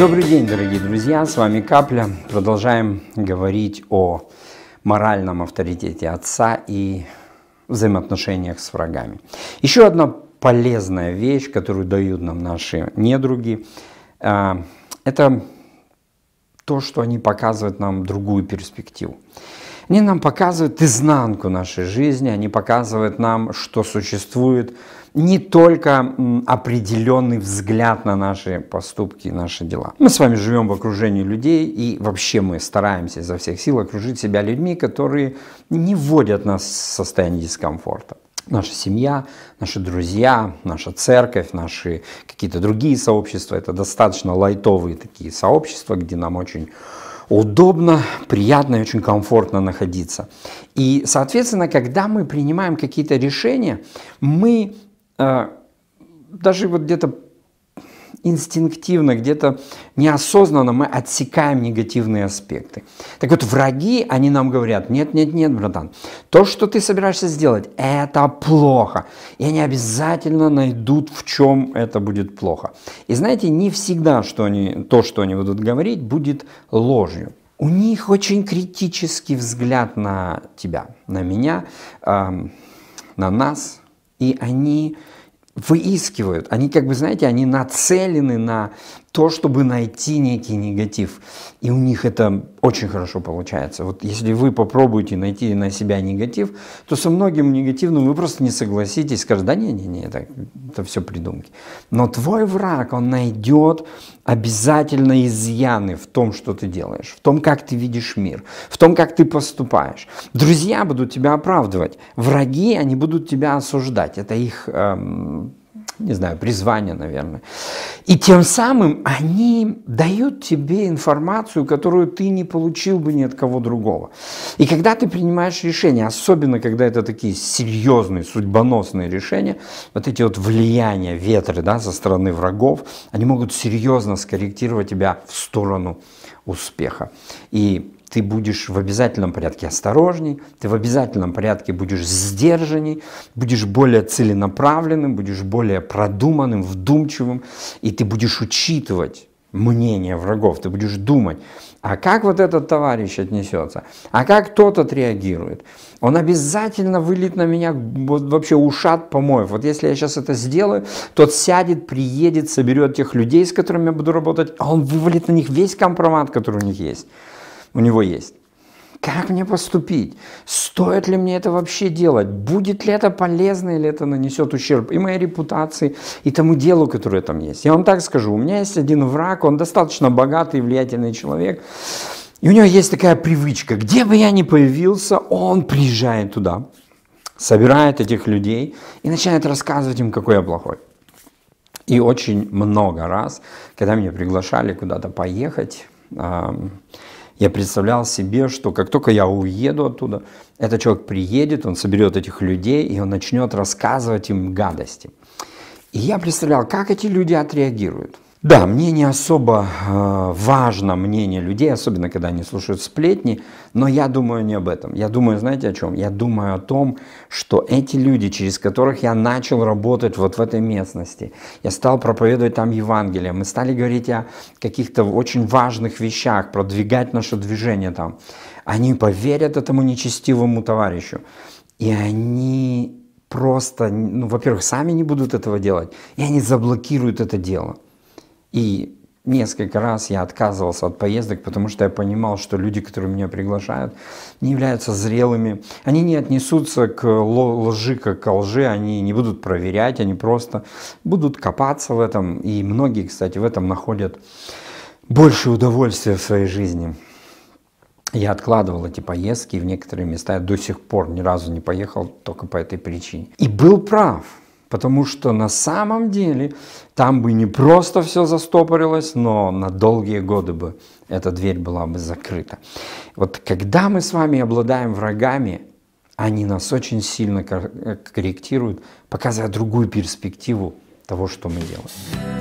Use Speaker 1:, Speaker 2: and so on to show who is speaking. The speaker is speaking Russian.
Speaker 1: Добрый день, дорогие друзья, с вами Капля. Продолжаем говорить о моральном авторитете отца и взаимоотношениях с врагами. Еще одна полезная вещь, которую дают нам наши недруги, э, это то, что они показывают нам другую перспективу. Они нам показывают изнанку нашей жизни, они показывают нам, что существует не только определенный взгляд на наши поступки и наши дела. Мы с вами живем в окружении людей, и вообще мы стараемся изо всех сил окружить себя людьми, которые не вводят нас в состояние дискомфорта. Наша семья, наши друзья, наша церковь, наши какие-то другие сообщества. Это достаточно лайтовые такие сообщества, где нам очень удобно, приятно и очень комфортно находиться. И, соответственно, когда мы принимаем какие-то решения, мы э, даже вот где-то инстинктивно, где-то неосознанно мы отсекаем негативные аспекты. Так вот, враги, они нам говорят, нет, нет, нет, братан, то, что ты собираешься сделать, это плохо. И они обязательно найдут, в чем это будет плохо. И знаете, не всегда что они, то, что они будут говорить, будет ложью. У них очень критический взгляд на тебя, на меня, э, на нас, и они выискивают. Они, как бы, знаете, они нацелены на то, чтобы найти некий негатив. И у них это очень хорошо получается. Вот если вы попробуете найти на себя негатив, то со многим негативным вы просто не согласитесь, скажете, да не, не, не, это, это все придумки. Но твой враг, он найдет обязательно изъяны в том, что ты делаешь, в том, как ты видишь мир, в том, как ты поступаешь. Друзья будут тебя оправдывать, враги, они будут тебя осуждать. Это их эм, не знаю, призвание, наверное. И тем самым они дают тебе информацию, которую ты не получил бы ни от кого другого. И когда ты принимаешь решения, особенно когда это такие серьезные, судьбоносные решения, вот эти вот влияния, ветры да, со стороны врагов, они могут серьезно скорректировать тебя в сторону успеха. И ты будешь в обязательном порядке осторожней, ты в обязательном порядке будешь сдержанней, будешь более целенаправленным, будешь более продуманным, вдумчивым, и ты будешь учитывать мнение врагов, ты будешь думать, а как вот этот товарищ отнесется, а как тот отреагирует. Он обязательно вылит на меня вот вообще ушат помоев. Вот если я сейчас это сделаю, тот сядет, приедет, соберет тех людей, с которыми я буду работать, а он вывалит на них весь компромат, который у них есть у него есть. Как мне поступить? Стоит ли мне это вообще делать? Будет ли это полезно или это нанесет ущерб и моей репутации, и тому делу, которое там есть? Я вам так скажу, у меня есть один враг, он достаточно богатый и влиятельный человек, и у него есть такая привычка, где бы я ни появился, он приезжает туда, собирает этих людей и начинает рассказывать им, какой я плохой. И очень много раз, когда меня приглашали куда-то поехать, я представлял себе, что как только я уеду оттуда, этот человек приедет, он соберет этих людей, и он начнет рассказывать им гадости. И я представлял, как эти люди отреагируют – да, мне не особо э, важно мнение людей, особенно когда они слушают сплетни, но я думаю не об этом. Я думаю, знаете о чем? Я думаю о том, что эти люди, через которых я начал работать вот в этой местности, я стал проповедовать там Евангелие, мы стали говорить о каких-то очень важных вещах, продвигать наше движение там. Они поверят этому нечестивому товарищу, и они просто, ну, во-первых, сами не будут этого делать, и они заблокируют это дело. И несколько раз я отказывался от поездок, потому что я понимал, что люди, которые меня приглашают, не являются зрелыми. Они не отнесутся к лжи как к лжи, они не будут проверять, они просто будут копаться в этом. И многие, кстати, в этом находят больше удовольствия в своей жизни. Я откладывал эти поездки, и в некоторые места я до сих пор ни разу не поехал только по этой причине. И был прав – Потому что на самом деле там бы не просто все застопорилось, но на долгие годы бы эта дверь была бы закрыта. Вот когда мы с вами обладаем врагами, они нас очень сильно э, корректируют, показывая другую перспективу того, что мы делаем.